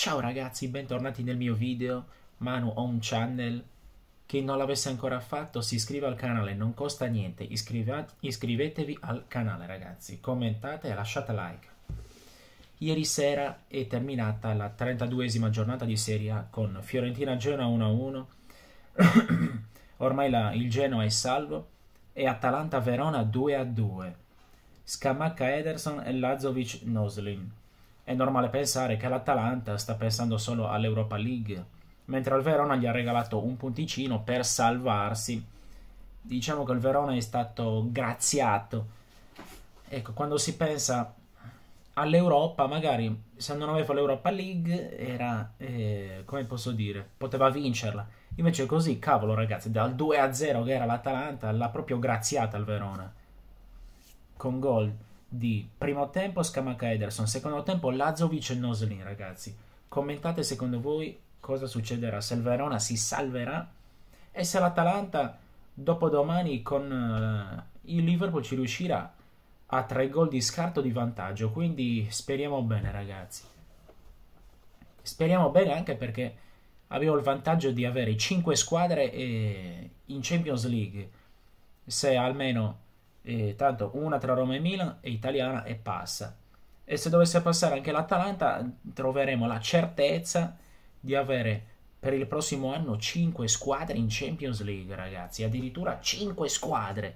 Ciao ragazzi, bentornati nel mio video Manu Home Channel. Chi non l'avesse ancora fatto si iscriva al canale, non costa niente, iscrivetevi al canale ragazzi, commentate e lasciate like. Ieri sera è terminata la 32esima giornata di Serie A con Fiorentina-Genoa 1-1, ormai la, il Genoa è salvo, e Atalanta-Verona 2-2, Scamacca-Ederson e Lazovic-Noslin. È normale pensare che l'Atalanta sta pensando solo all'Europa League, mentre al Verona gli ha regalato un punticino per salvarsi. Diciamo che il Verona è stato graziato. Ecco, quando si pensa all'Europa, magari se non aveva l'Europa League era, eh, come posso dire, poteva vincerla. Invece così, cavolo ragazzi, dal 2-0 che era l'Atalanta l'ha proprio graziata al Verona. Con gol di primo tempo Scamacca Ederson, secondo tempo Lazovic e Noslin, ragazzi. Commentate secondo voi cosa succederà, se il Verona si salverà e se l'Atalanta dopodomani con uh, il Liverpool ci riuscirà a tre gol di scarto di vantaggio, quindi speriamo bene ragazzi. Speriamo bene anche perché abbiamo il vantaggio di avere 5 squadre eh, in Champions League, se almeno eh, tanto una tra Roma e Milan è italiana e passa. E se dovesse passare anche l'Atalanta troveremo la certezza di avere per il prossimo anno 5 squadre in Champions League, ragazzi, addirittura 5 squadre.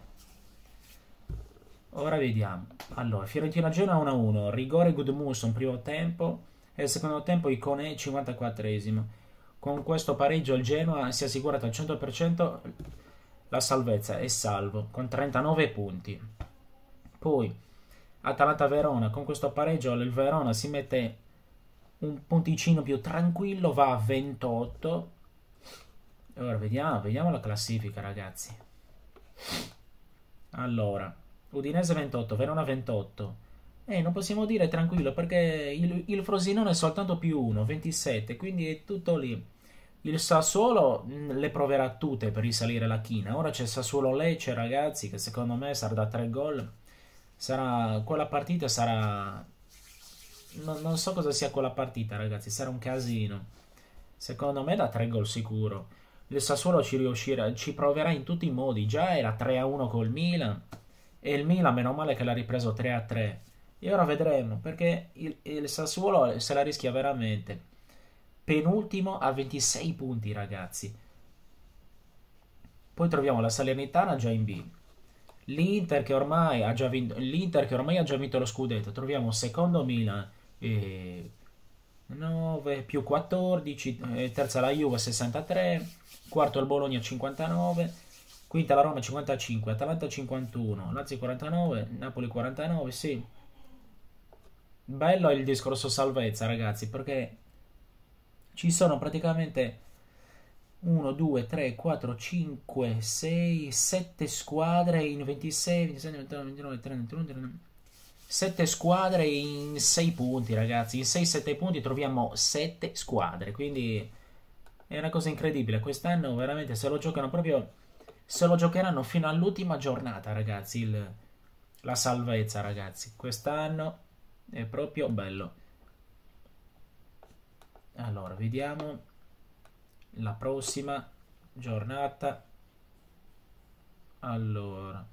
Ora vediamo. Allora, Fiorentina Genoa 1-1, rigore Gudmundsson primo tempo e secondo tempo Icone 54esimo. Con questo pareggio il Genoa si è assicurato al 100% la salvezza è salvo con 39 punti. Poi Atalanta-Verona, con questo pareggio il Verona si mette un punticino più tranquillo, va a 28. Ora vediamo, vediamo la classifica ragazzi. Allora, Udinese 28, Verona 28. Eh, non possiamo dire tranquillo perché il, il Frosinone è soltanto più 1, 27, quindi è tutto lì. Il Sassuolo mm, le proverà tutte per risalire la china. Ora c'è Sassuolo Lecce, ragazzi, che secondo me sarà da tre gol. Sarà, quella partita sarà... Non, non so cosa sia quella partita, ragazzi, sarà un casino. Secondo me da tre gol sicuro. Il Sassuolo ci riuscirà, ci proverà in tutti i modi. Già era 3-1 col Milan. E il Milan, meno male che l'ha ripreso 3-3. E ora vedremo, perché il, il Sassuolo se la rischia veramente penultimo a 26 punti, ragazzi. Poi troviamo la Salernitana già in B. L'Inter che, ormai ha già vinto, che ormai ha già vinto lo scudetto. Troviamo secondo Milan, eh, 9 più 14, eh, terza la Juve 63, quarto il Bologna 59, quinta la Roma 55, Atalanta 51, Lazio 49, Napoli 49, sì. Bello il discorso salvezza, ragazzi, perché ci sono praticamente 1, 2, 3, 4, 5, 6, 7 squadre in 26, 27, 29, 29, 30, 31, 32, 7 squadre in 6 punti, ragazzi. In 6-7 punti troviamo 7 squadre. Quindi è una cosa incredibile. Quest'anno veramente se lo giocano proprio. Se lo giocheranno fino all'ultima giornata, ragazzi. Il, la salvezza, ragazzi. Quest'anno è proprio bello allora vediamo la prossima giornata allora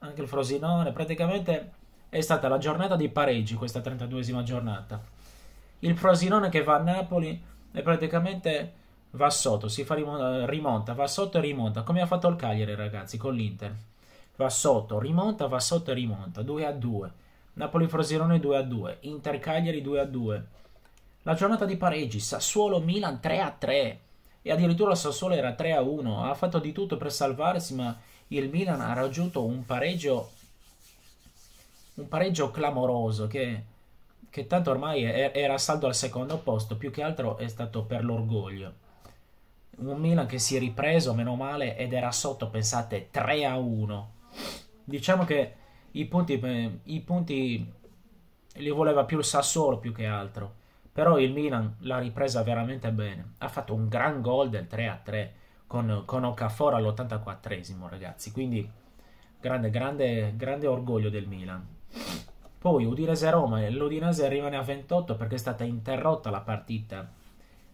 anche il Frosinone praticamente è stata la giornata di pareggi questa 32esima giornata il Frosinone che va a Napoli e praticamente va sotto si fa rimonta, va sotto e rimonta come ha fatto il Cagliari ragazzi con l'Inter va sotto rimonta va sotto e rimonta 2 a 2 Napoli Frosinone 2 a 2 Inter Cagliari 2 a 2 la giornata di pareggi, Sassuolo-Milan 3-3 e addirittura Sassuolo era 3-1, ha fatto di tutto per salvarsi ma il Milan ha raggiunto un pareggio, un pareggio clamoroso che, che tanto ormai è, era saldo al secondo posto, più che altro è stato per l'orgoglio. Un Milan che si è ripreso, meno male, ed era sotto, pensate, 3-1. Diciamo che i punti, eh, i punti li voleva più il Sassuolo più che altro però il Milan l'ha ripresa veramente bene. Ha fatto un gran gol del 3-3 con, con Okafor all'84esimo, ragazzi. Quindi grande, grande, grande orgoglio del Milan. Poi Udinese Roma, e l'Udinese rimane a 28 perché è stata interrotta la partita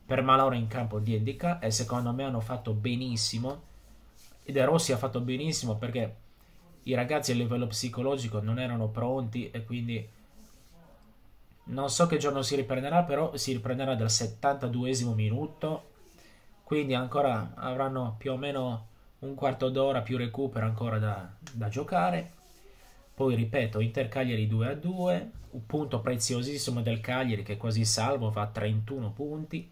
per malora in campo di Endica e secondo me hanno fatto benissimo. E De Rossi ha fatto benissimo perché i ragazzi a livello psicologico non erano pronti e quindi non so che giorno si riprenderà, però si riprenderà dal 72 esimo minuto, quindi ancora avranno più o meno un quarto d'ora più recupero ancora da, da giocare. Poi ripeto, Inter Cagliari 2 a 2, un punto preziosissimo del Cagliari che è quasi salvo, fa 31 punti.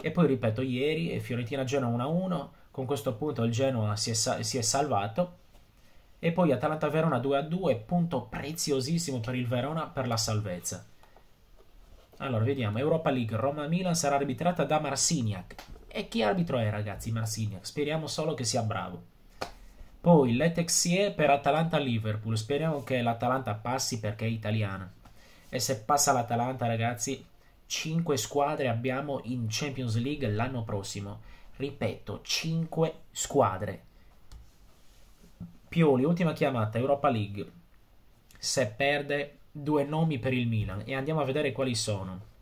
E poi ripeto, ieri Fiorentina Genoa 1 a 1, con questo punto il Genoa si è, si è salvato. E poi Atalanta Verona 2 a 2, punto preziosissimo per il Verona per la salvezza. Allora, vediamo. Europa League, Roma-Milan sarà arbitrata da Marsiniak. E chi arbitro è, ragazzi, Marsiniak? Speriamo solo che sia bravo. Poi, Letexie per Atalanta-Liverpool. Speriamo che l'Atalanta passi perché è italiana. E se passa l'Atalanta, ragazzi, 5 squadre abbiamo in Champions League l'anno prossimo. Ripeto, 5 squadre. Pioli, ultima chiamata, Europa League. Se perde due nomi per il Milan e andiamo a vedere quali sono.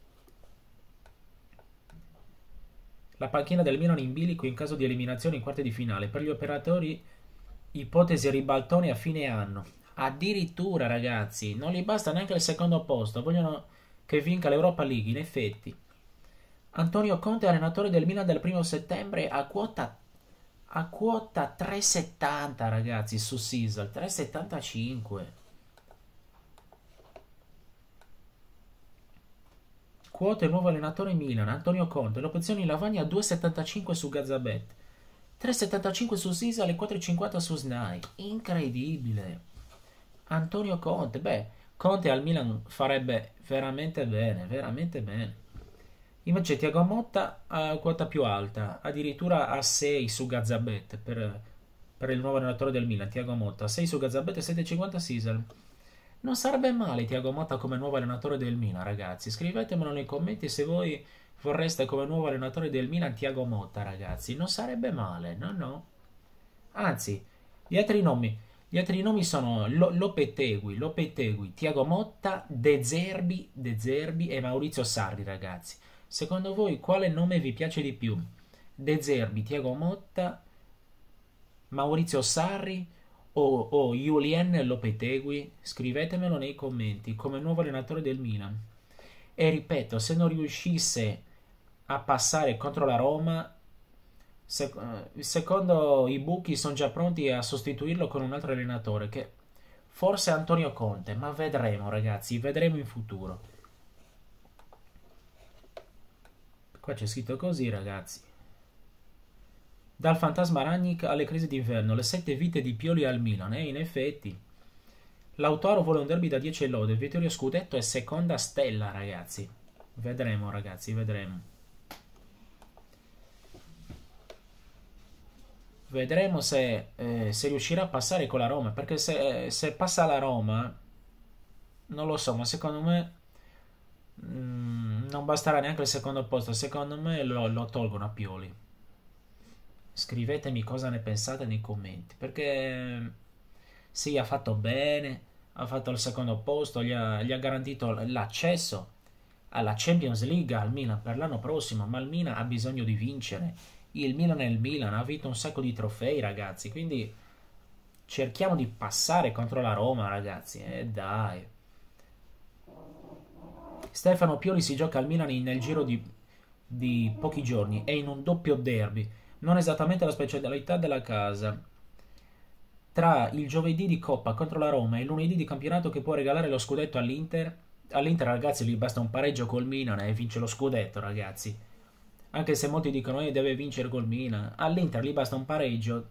La panchina del Milan in bilico in caso di eliminazione in quarti di finale. Per gli operatori ipotesi ribaltoni a fine anno. Addirittura ragazzi, non gli basta neanche il secondo posto, vogliono che vinca l'Europa League, in effetti. Antonio Conte, allenatore del Milan dal primo settembre, a quota, a quota 3,70 ragazzi su Sisal, 3,75. il nuovo allenatore Milan, Antonio Conte, l'opzione in Lavagna 2,75 su Gazzabet, 3,75 su Sisa e 4,50 su Snai. Incredibile. Antonio Conte, beh, Conte al Milan farebbe veramente bene, veramente bene. Invece Tiago Motta a quota più alta, addirittura a 6 su Gazzabet per, per il nuovo allenatore del Milan, Tiago Motta, 6 su Gazzabet e 7,50 su Sisal. Non sarebbe male Tiago Motta come nuovo allenatore del Milan, ragazzi. Scrivetemelo nei commenti se voi vorreste come nuovo allenatore del Milan Tiago Motta, ragazzi. Non sarebbe male, no, no. Anzi, gli altri nomi, gli altri nomi sono Lopetegui, Lopetegui, Tiago Motta, De Zerbi, De Zerbi e Maurizio Sarri, ragazzi. Secondo voi quale nome vi piace di più? De Zerbi, Tiago Motta, Maurizio Sarri Oh, oh, o, o Julien Lopetegui? Scrivetemelo nei commenti come nuovo allenatore del Milan. E ripeto, se non riuscisse a passare contro la Roma, se, eh, secondo i buchi sono già pronti a sostituirlo con un altro allenatore che forse Antonio Conte, ma vedremo ragazzi, vedremo in futuro. Qua c'è scritto così ragazzi. Dal fantasma Ragnic alle crisi d'inverno, le sette vite di Pioli al Milan, e eh, in effetti Lautaro vuole un derby da 10 lode, Vittorio Scudetto è seconda stella, ragazzi. Vedremo, ragazzi, vedremo. Vedremo se, eh, se riuscirà a passare con la Roma, perché se, eh, se, passa la Roma, non lo so, ma secondo me mh, mm, non basterà neanche il secondo posto, secondo me lo, lo tolgono a Pioli scrivetemi cosa ne pensate nei commenti, perché mm, sì, ha fatto bene, ha fatto il secondo posto, gli ha, gli ha garantito l'accesso alla Champions League al Milan per l'anno prossimo, ma il Milan ha bisogno di vincere. Il Milan è il Milan, ha vinto un sacco di trofei, ragazzi, quindi cerchiamo di passare contro la Roma, ragazzi, e eh, dai. Stefano Pioli si gioca al Milan nel giro di, di pochi giorni, è in un doppio derby non esattamente la specialità della casa. Tra il giovedì di Coppa contro la Roma e il lunedì di campionato che può regalare lo scudetto all'Inter, all'Inter ragazzi gli basta un pareggio col Milan e vince lo scudetto ragazzi. Anche se molti dicono che eh, deve vincere col Milan, all'Inter gli basta un pareggio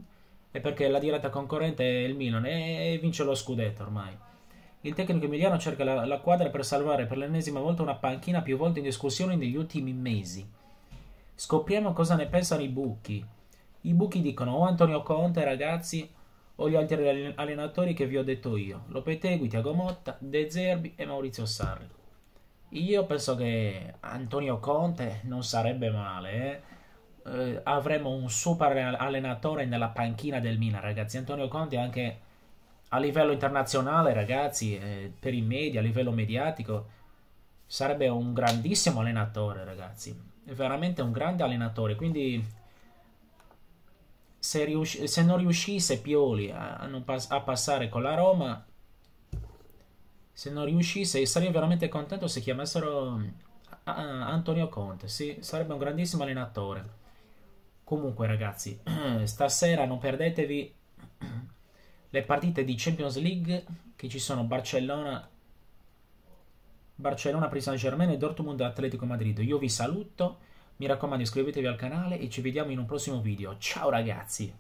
è perché la diretta concorrente è il Milan e vince lo scudetto ormai. Il tecnico emiliano cerca la, la quadra per salvare per l'ennesima volta una panchina più volte in discussione negli ultimi mesi. Scopriamo cosa ne pensano i buchi. I buchi dicono o oh, Antonio Conte, ragazzi, o gli altri allenatori che vi ho detto io. Lopetegui, Tiago Motta, De Zerbi e Maurizio Sarri. Io penso che Antonio Conte non sarebbe male, eh? Eh, avremo un super allenatore nella panchina del Milan, ragazzi. Antonio Conte anche a livello internazionale, ragazzi, eh, per i media, a livello mediatico, sarebbe un grandissimo allenatore, ragazzi è veramente un grande allenatore, quindi se, riusci- se non riuscisse Pioli a, a, pas- a passare con la Roma, se non riuscisse sarei veramente contento se chiamassero mm, Antonio Conte, sì, sarebbe un grandissimo allenatore. Comunque ragazzi, stasera non perdetevi le partite di Champions League che ci sono Barcellona Barcellona, Paris Saint-Germain e Dortmund Atletico Madrid. Io vi saluto, mi raccomando iscrivetevi al canale e ci vediamo in un prossimo video. Ciao ragazzi!